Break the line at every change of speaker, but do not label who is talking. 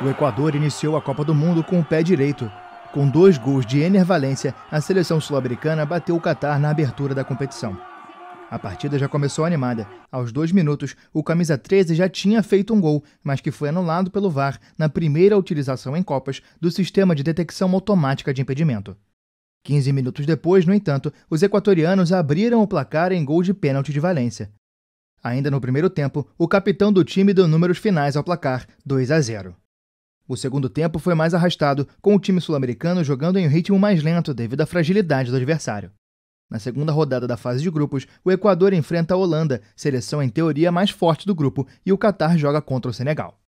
O Equador iniciou a Copa do Mundo com o pé direito. Com dois gols de Ener Valência, a seleção sul-americana bateu o Catar na abertura da competição. A partida já começou animada. Aos dois minutos, o camisa 13 já tinha feito um gol, mas que foi anulado pelo VAR na primeira utilização em Copas do sistema de detecção automática de impedimento. 15 minutos depois, no entanto, os equatorianos abriram o placar em gol de pênalti de Valência. Ainda no primeiro tempo, o capitão do time deu números finais ao placar, 2 a 0. O segundo tempo foi mais arrastado, com o time sul-americano jogando em um ritmo mais lento devido à fragilidade do adversário. Na segunda rodada da fase de grupos, o Equador enfrenta a Holanda, seleção em teoria mais forte do grupo, e o Catar joga contra o Senegal.